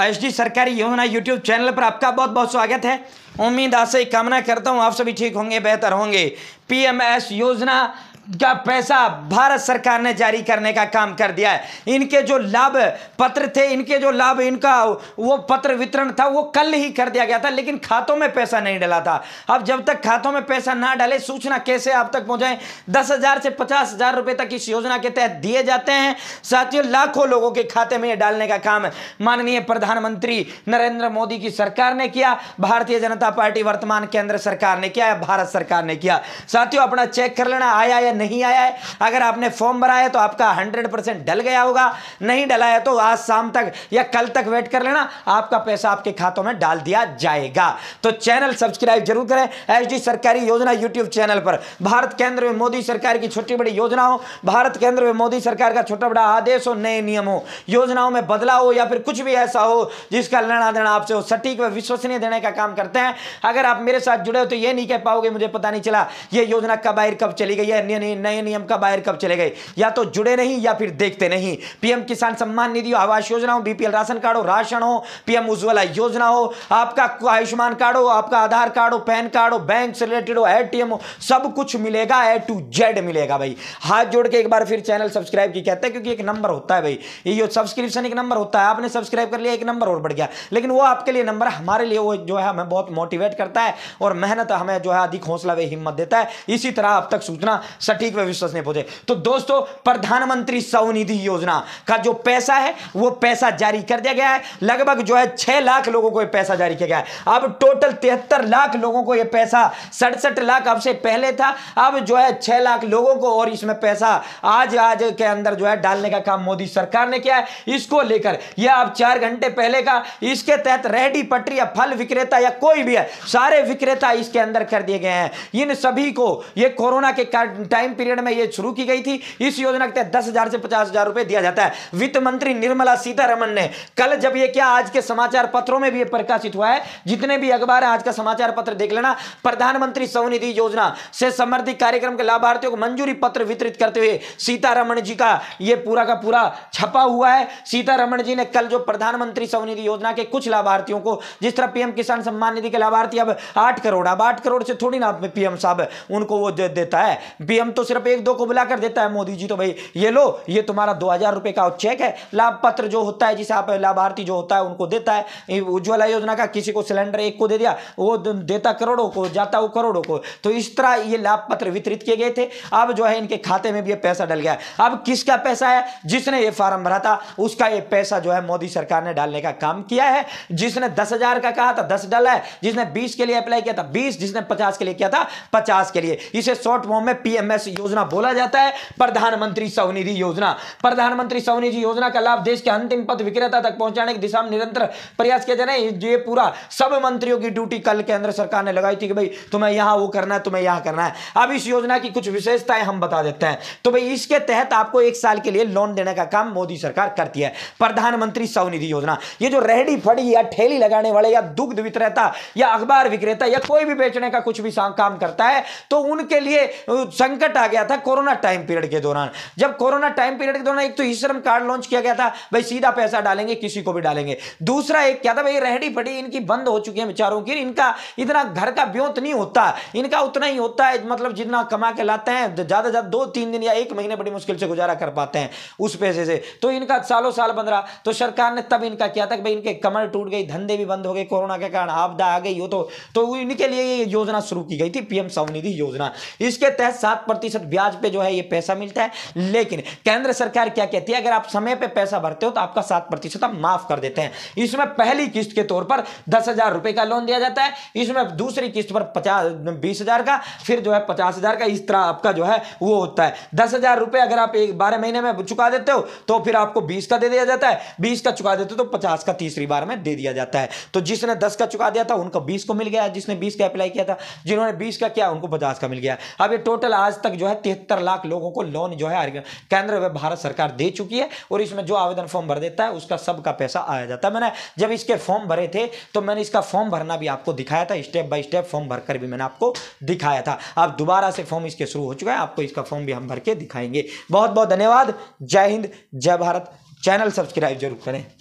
S D सरकारी योजना YouTube channel पर आपका बहुत बहुत स्वागत है उम्मीद आशा कामना करता हूँ आप सभी ठीक होंगे बेहतर होंगे पीएमएस योजना का पैसा भारत सरकार ने जारी करने का काम कर दिया है इनके जो लाभ पत्र थे इनके जो लाभ इनका वो पत्र वितरण था वो कल ही कर दिया गया था लेकिन खातों में पैसा नहीं डला था अब जब तक खातों में पैसा ना डाले सूचना कैसे आप तक पहुंचाए दस हजार से पचास हजार रुपए तक इस योजना के तहत दिए जाते हैं साथियों लाखों लोगों के खाते में ये डालने का काम माननीय प्रधानमंत्री नरेंद्र मोदी की सरकार ने किया भारतीय जनता पार्टी वर्तमान केंद्र सरकार ने किया या भारत सरकार ने किया साथियों अपना चेक कर लेना आया या नहीं आया है अगर आपने फॉर्म भरा है तो आपका हंड्रेड परसेंट डल गया होगा नहीं डला है तो आज शाम तक या कल तक वेट कर लेना आपका पैसा आपके खातों में डाल दिया जाएगा तो चैनल सब्सक्राइब जरूर करें एच सरकारी योजना यूट्यूब चैनल पर भारत केंद्र में मोदी सरकार की छोटी बड़ी योजनाओं भारत केंद्र में मोदी सरकार का छोटा बड़ा आदेश हो नए नियम हो योजनाओं में बदलाव हो या फिर कुछ भी ऐसा हो जिसका लेना देना आपसे हो सटीक व विश्वसनीय देने का काम करते हैं अगर आप मेरे साथ जुड़े हो तो ये नहीं कह पाओगे मुझे पता नहीं चला ये योजना कब आई कब चली गई है अन्य नए नियम का बाहर कब चले गए या तो जुड़े नहीं या फिर देखते नहीं पीएम किसान सम्मान निधि आवास योजना हो बीपीएल राशन कार्ड हो राशन हो पीएम उज्ज्वला योजना हो आपका आयुष्मान कार्ड हो आपका आधार कार्ड हो पैन कार्ड हो बैंक से रिलेटेड हो एटीएम हो सब कुछ मिलेगा ए टू जेड मिलेगा भाई हाथ जोड़ के एक बार फिर चैनल सब्सक्राइब की कहते हैं क्योंकि एक नंबर होता है भाई ये सब्सक्रिप्शन एक नंबर होता है आपने सब्सक्राइब कर लिया एक नंबर और बढ़ गया लेकिन वो आपके लिए नंबर हमारे लिए वो जो है हमें बहुत मोटिवेट करता है और मेहनत हमें जो है अधिक हौसला व हिम्मत देता है इसी तरह अब तक सूचना सटीक में विश्वास नहीं पहुंचे तो दोस्तों प्रधानमंत्री स्वनिधि योजना का जो पैसा है वो पैसा जारी कर दिया गया है लगभग जो है छह लाख लोगों को यह पैसा जारी किया गया है अब टोटल तिहत्तर लाख लोगों को यह पैसा सड़सठ लाख अब से पहले था अब जो है छह लाख लोगों को और इसमें पैसा आज आज के अंदर जो है डालने का काम मोदी सरकार ने किया है इसको लेकर यह अब चार घंटे पहले का इसके तहत रेहड़ी पटरी या फल विक्रेता या कोई भी है सारे विक्रेता इसके अंदर कर दिए गए हैं इन सभी को यह कोरोना के टाइम टाइम पीरियड में यह शुरू की गई थी इस योजना के तहत दस हजार से पचास हजार रुपए दिया जाता है वित्त मंत्री निर्मला सीतारमन ने कल जब यह क्या आज के समाचार पत्रों में भी प्रकाशित हुआ है जितने भी अखबार है आज का समाचार पत्र देख लेना प्रधानमंत्री स्वनिधि योजना से संबंधित कार्यक्रम के लाभार्थियों को मंजूरी पत्र वितरित करते हुए सीतारमन जी का यह पूरा का पूरा छपा हुआ है सीतारमन जी ने कल जो प्रधानमंत्री स्वनिधि योजना के कुछ लाभार्थियों को जिस तरह पीएम किसान सम्मान निधि के लाभार्थी अब आठ करोड़ अब आठ करोड़ से थोड़ी ना पीएम साहब उनको वो दे देता है पीएम तो सिर्फ एक दो को बुलाकर देता है मोदी जी तो भाई ये लो ये तुम्हारा दो हजार रुपए का चेक है लाभ पत्र जो होता है जिसे आप लाभार्थी जो होता है उनको देता है उज्ज्वला योजना का किसी को सिलेंडर एक को दे दिया वो देता करोड़ों को जाता वो करोड़ों को तो इस तरह ये लाभ पत्र वितरित किए गए थे अब जो है इनके खाते में भी ये पैसा डल गया अब किसका पैसा है जिसने ये फॉर्म भरा था उसका ये पैसा जो है मोदी सरकार ने डालने का काम किया है जिसने दस हजार का कहा था दस डाला है जिसने बीस के लिए अप्लाई किया था बीस जिसने पचास के लिए किया था पचास के लिए इसे शॉर्ट फॉर्म में पीएमएफ एस योजना बोला जाता है प्रधानमंत्री स्वनिधि योजना प्रधानमंत्री स्वनिधि योजना का लाभ देश के अंतिम पथ विक्रेता तक पहुंचाने की दिशा में निरंतर प्रयास किया जा रहे हैं ये पूरा सब मंत्रियों की ड्यूटी कल केंद्र सरकार ने लगाई थी कि भाई तुम्हें यहां वो करना है तुम्हें यहां करना है अब इस योजना की कुछ विशेषताएं हम बता देते हैं तो भाई इसके तहत आपको एक साल के लिए लोन देने का काम मोदी सरकार करती है प्रधानमंत्री स्वनिधि योजना ये जो रेहड़ी फड़ी या ठेली लगाने वाले या दुग्ध विक्रेता या अखबार विक्रेता या कोई भी बेचने का कुछ भी काम करता है तो उनके लिए संकट संकट आ गया था कोरोना टाइम पीरियड के दौरान जब कोरोना टाइम पीरियड के दौरान एक तो ई श्रम कार्ड लॉन्च किया गया था भाई सीधा पैसा डालेंगे किसी को भी डालेंगे दूसरा एक क्या था भाई रेहड़ी फटी इनकी बंद हो चुकी है बेचारों की इनका इतना घर का ब्योत नहीं होता इनका उतना ही होता है मतलब जितना कमा के लाते हैं ज़्यादा ज़्यादा दो तीन दिन या एक महीने बड़ी मुश्किल से गुजारा कर पाते हैं उस पैसे से तो इनका सालों साल बंद रहा तो सरकार ने तब इनका किया था कि भाई इनके कमर टूट गई धंधे भी बंद हो गए कोरोना के कारण आपदा आ गई हो तो, तो, इनके लिए योजना शुरू की गई थी पीएम स्वनिधि योजना इसके तहत सात प्रतिशत ब्याज पे जो है ये पैसा मिलता है लेकिन केंद्र सरकार क्या कहती है अगर आप समय पे पैसा भरते हो तो आपका सात प्रतिशत आप माफ कर देते हैं इसमें पहली किस्त के तौर पर दस हजार रुपए का लोन दिया जाता है इसमें दूसरी किस्त पर पचास बीस हजार का फिर जो है पचास हजार का इस तरह आपका जो है वो होता है दस हजार रुपए अगर आप एक बारह महीने में चुका देते हो तो फिर आपको बीस का दे दिया जाता है बीस का चुका देते हो तो पचास का तीसरी बार में दे दिया जाता है तो जिसने दस का चुका दिया था उनको बीस को मिल गया जिसने बीस का अप्लाई किया था जिन्होंने बीस का किया उनको पचास का मिल गया अब ये टोटल आज तक जो है तिहत्तर लाख लोगों को लोन जो है केंद्र व भारत सरकार दे चुकी है और इसमें जो आवेदन फॉर्म भर देता है उसका सबका पैसा आया जाता है मैंने जब इसके फॉर्म भरे थे तो मैंने इसका फॉर्म भरना भी आपको दिखाया था स्टेप बाय स्टेप फॉर्म भरकर भी मैंने आपको दिखाया था अब दोबारा से फॉर्म इसके शुरू हो चुका है आपको इसका फॉर्म भी हम भर के दिखाएंगे बहुत बहुत धन्यवाद जय हिंद जय भारत चैनल सब्सक्राइब जरूर करें